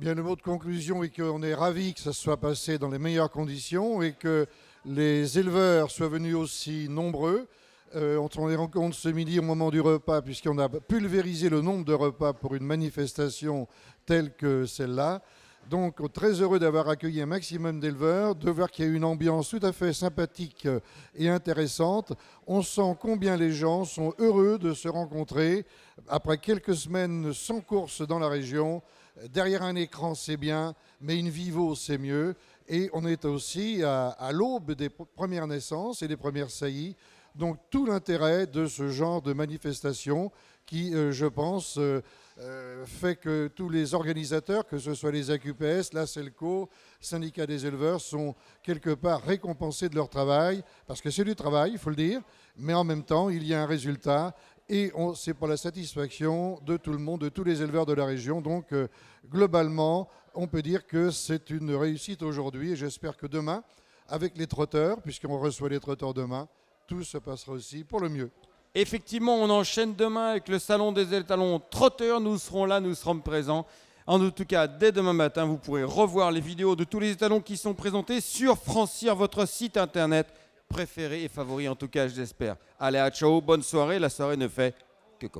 Eh bien, le mot de conclusion est qu'on est ravi que ça soit passé dans les meilleures conditions et que les éleveurs soient venus aussi nombreux. Euh, on les rencontre ce midi au moment du repas, puisqu'on a pulvérisé le nombre de repas pour une manifestation telle que celle-là. Donc, très heureux d'avoir accueilli un maximum d'éleveurs, de voir qu'il y a une ambiance tout à fait sympathique et intéressante. On sent combien les gens sont heureux de se rencontrer après quelques semaines sans course dans la région derrière un écran, c'est bien, mais une vivo, c'est mieux. Et on est aussi à, à l'aube des premières naissances et des premières saillies donc tout l'intérêt de ce genre de manifestation qui, euh, je pense, euh, euh, fait que tous les organisateurs, que ce soit les AQPS, la SELCO, syndicat des éleveurs, sont quelque part récompensés de leur travail, parce que c'est du travail, il faut le dire, mais en même temps, il y a un résultat. Et c'est pour la satisfaction de tout le monde, de tous les éleveurs de la région. Donc, globalement, on peut dire que c'est une réussite aujourd'hui. Et j'espère que demain, avec les trotteurs, puisqu'on reçoit les trotteurs demain, tout se passera aussi pour le mieux. Effectivement, on enchaîne demain avec le salon des étalons trotteurs. Nous serons là, nous serons présents. En tout cas, dès demain matin, vous pourrez revoir les vidéos de tous les étalons qui sont présentés sur Francir, votre site internet préféré et favori, en tout cas, je l'espère. Allez, à ciao, bonne soirée. La soirée ne fait que commencer.